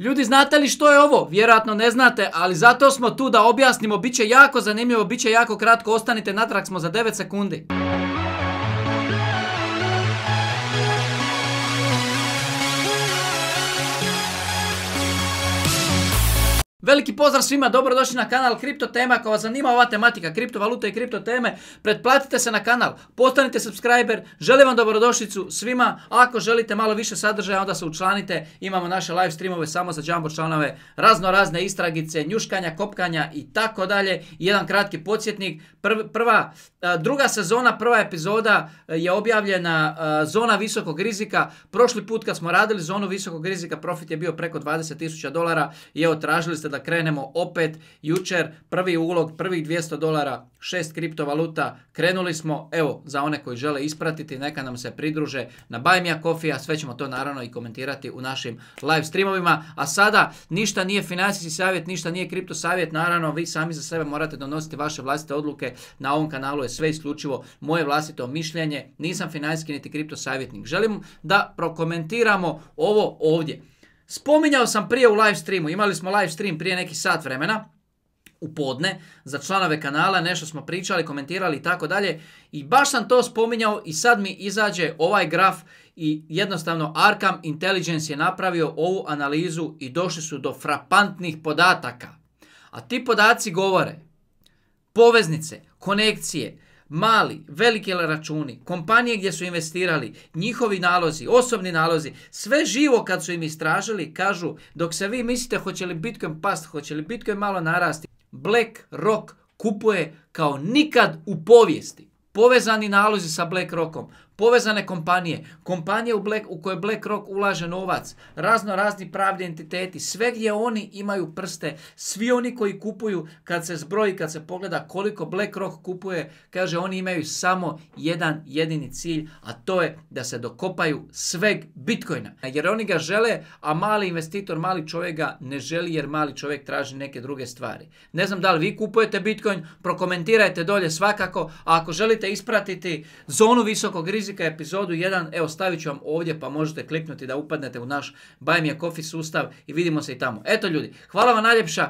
Ljudi, znate li što je ovo? Vjerojatno ne znate, ali zato smo tu da objasnimo. Biće jako zanimljivo, biće jako kratko. Ostanite, natrag smo za 9 sekundi. Veliki pozdrav svima, dobrodošli na kanal Kripto Tema. Ako vas zanima ova tematika, kriptovaluta i kripto teme, pretplatite se na kanal, postanite subscriber, želim vam dobrodošlicu svima. Ako želite malo više sadržaja, onda se učlanite. Imamo naše live streamove samo za Jumbo članove, razno razne istragice, njuškanja, kopkanja i tako dalje. Jedan kratki podsjetnik, prva, e, druga sezona, prva epizoda e, je objavljena e, zona visokog rizika. Prošli put kad smo radili zonu visokog rizika, profit je bio preko 20.000 dolara i evo tražili ste da krenemo opet. Jučer prvi ulog, prvih 200 dolara, šest kriptovaluta. Krenuli smo, evo, za one koji žele ispratiti, neka nam se pridruže na Bajmija a Sve ćemo to naravno i komentirati u našim live streamovima. A sada, ništa nije financijski savjet, ništa nije kripto savjet. Naravno, vi sami za sebe morate donositi vaše vlastite odluke. Na ovom kanalu je sve isključivo moje vlastito mišljenje. Nisam financijski niti kripto savjetnik. Želim da prokomentiramo ovo ovdje. Spominjao sam prije u live streamu, imali smo live stream prije neki sat vremena, u podne, za članove kanala, nešto smo pričali, komentirali i tako dalje. I baš sam to spominjao i sad mi izađe ovaj graf i jednostavno Arkham Intelligence je napravio ovu analizu i došli su do frapantnih podataka. A ti podaci govore poveznice, konekcije, mali, veliki računi, kompanije gdje su investirali, njihovi nalozi, osobni nalozi, sve živo kad su im istražili, kažu dok se vi mislite hoće li Bitcoin past, hoće li Bitcoin malo narasti, BlackRock kupuje kao nikad u povijesti. Povezani nalozi sa BlackRockom, povezane kompanije, kompanije u, Black, u koje BlackRock ulaže novac, razno razni pravni entiteti, sve gdje oni imaju prste, svi oni koji kupuju, kad se zbroji, kad se pogleda koliko BlackRock kupuje, kaže oni imaju samo jedan jedini cilj, a to je da se dokopaju sveg Bitcoina. Jer oni ga žele, a mali investitor, mali čovjek ga ne želi jer mali čovjek traži neke druge stvari. Ne znam da li vi kupujete Bitcoin, prokomentirajte dolje svakako, a ako želite želite ispratiti zonu visokog rizika epizodu 1, evo stavit ću vam ovdje pa možete kliknuti da upadnete u naš Buy Coffee sustav i vidimo se i tamo. Eto ljudi, hvala vam najljepša.